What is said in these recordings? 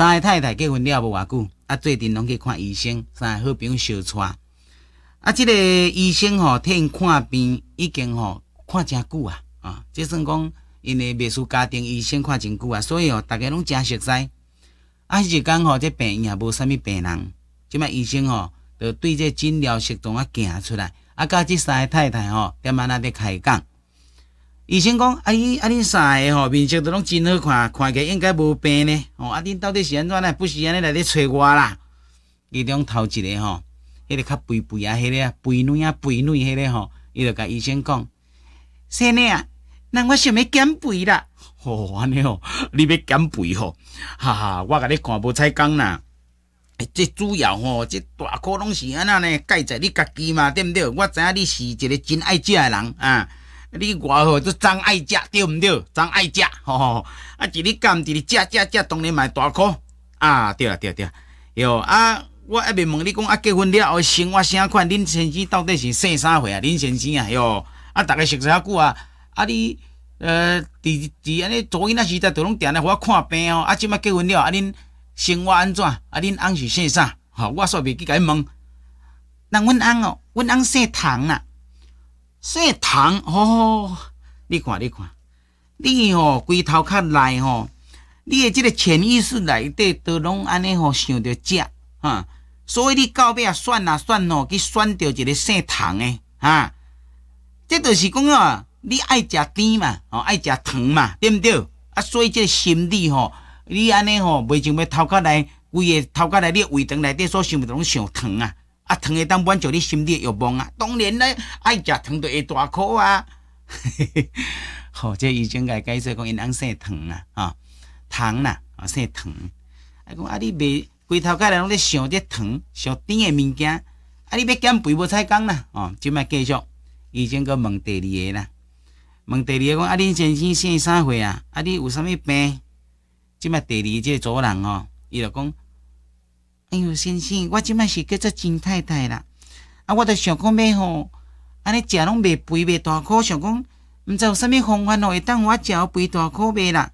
三个太太结婚了无偌久，啊，做阵拢去看医生，三个好朋友相带。啊，这个医生吼，替因看病已经吼看真久啊，啊，即算讲因为秘书家庭，医生看真久啊，所以哦，逐个拢真熟悉。啊，迄日讲吼，这病也无啥物病人，即摆医生吼，就对这诊疗系统啊行出来，啊，甲即三个太太吼，踮安那的开讲。医生讲：“啊，姨，啊，恁三个吼，面色都拢真好看，看起来应该无病呢。哦，啊，恁到底是安怎呢？不是安尼来咧找我啦，一种头一个吼，迄个较肥肥啊，迄个啊，肥卵啊，肥卵迄个吼，伊就甲医生讲：‘先生，那我想欲减肥啦。’哦，安尼吼，你要减肥哦，哈哈，我甲你看无采讲啦。哎，这主要哦，这大个拢是安那呢？介在你家己嘛，对毋对？我知影你是一个真爱食的人啊。”你外号就张爱家对毋对？张爱家，啊，一日干一日食食食，当然嘛大口。啊，对啊，对啊，对啊，哟，啊，我一未问你讲啊，结婚了后生活啥款？恁先生到底是姓啥货啊？恁先生啊，哟，啊，逐个熟一啊久啊。啊，你呃，伫伫安尼，早年那时代都拢定来我看病哦。啊，即摆结婚了，啊，恁生活安怎？啊，恁翁是姓啥？吼，我煞袂去甲伊问，那阮翁哦，阮翁姓唐啊。姓糖哦，你看你看，你哦，龟头壳内吼，你的这个潜意识内底都拢安尼吼想着食啊，所以你到尾啊，选啊选哦，去选着一个食糖诶，啊，这就是讲啊，你爱食甜嘛，哦，爱食糖嘛，对不对？啊，所以这个心理吼，你安尼吼，袂想要头壳内，规个头壳内，你胃肠内底所想的拢想糖啊？啊，糖会当不管，就你心地欲望啊。当然咧，爱食糖就会大口啊。好，这医生该解释讲，因翁生糖啊，啊，糖啦，啊，生糖。啊，讲啊，你未规头家人拢咧想这糖，想甜诶物件。啊，你要减肥无采讲啦。哦，即卖继续，医生佮问第二个啦。问第二个讲，啊，你先生生啥货啊？啊，你有啥物病？即卖第二个主人哦，伊就讲。哎呦，先生，我即卖是叫做金太太啦，啊，我都想讲买吼，安尼食拢未肥未大块，想讲毋知有啥物方法哦，会当我食肥大块袂啦。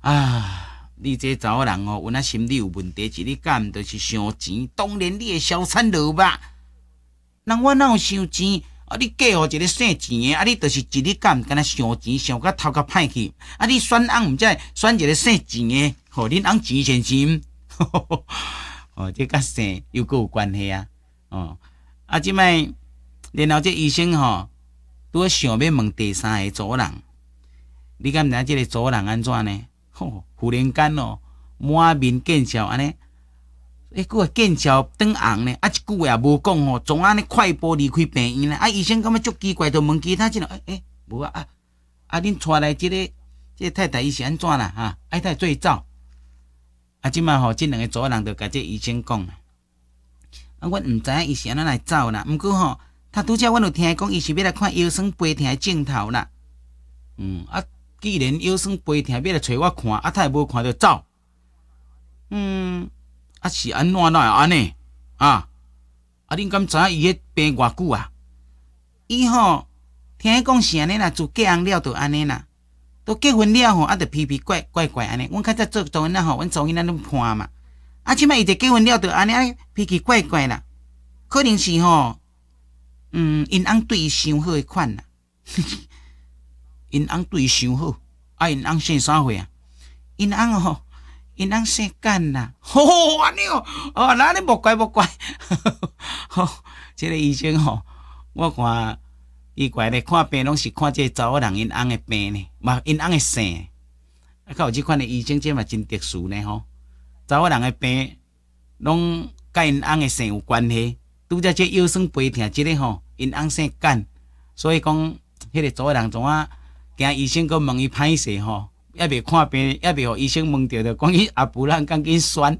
啊，你这查某人哦，有那心理有问题，一日干着是想钱，当然你会消残落吧。人我哪有想钱？啊，你嫁互一个姓钱的，啊，你着是一日干敢若想钱，想甲头壳歹去。啊，你选昂毋知选一个姓钱的，吼，恁昂钱先生。哦，这个生又各有关系啊。哦，啊，即摆，然后这医生吼，拄想要问第三个主人。你敢知即个主人安怎呢？吼、忽然间咯，满面见笑安尼，一句话见笑转红呢。啊，一句话也无讲吼，总安尼快步离开病院呢。啊，医生感觉足奇怪，就问其他即个，诶、哎，无啊啊，啊恁出来，即、个，即个太太伊是安怎啦？哈，爱太最早。啊，即嘛吼，即两个主人就甲这医生讲啦。啊，阮毋知影伊是安怎来走啦。毋过吼，他拄则阮有听讲，伊是要来看腰酸背疼的镜头啦。嗯，啊，既然腰酸背疼要来找我看，啊，他也无看着走，嗯，啊是安怎来安尼？啊，啊，恁敢知影伊迄病偌久啊？伊吼，听讲是安尼啦，就隔安了就安尼啦。都结婚了吼，啊，着皮皮怪怪怪安尼。阮较早做做囝仔吼，阮早囝仔拢判嘛。啊，即摆伊前结婚了着安尼啊，脾气怪怪啦。可能是吼，嗯，因翁对伊伤好诶款啦。因翁对伊伤好，啊，因翁是啥货啊？因翁吼，因翁是干啦。吼 吼安尼哦，哦，那你无乖无乖。吼，这个医生吼，我看。伊怪咧，看病拢是看这查某人因翁的病呢，嘛因翁的肾。啊，有即款的医生这嘛真特殊呢吼。查某人的病，拢甲因翁的生有关系。拄则这腰酸背疼即个吼，因翁肾干。所以讲，迄个查某人怎啊，惊医生阁问伊歹势吼，也袂看病，也袂互医生问着着，讲伊阿婆人赶紧选。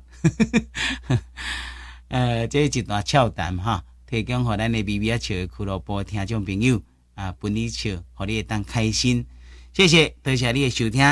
呃，这一段笑谈哈，提供互咱的微啊笑俱乐部听众朋友。啊，不你笑，让你当开心。谢谢，多谢你的收听。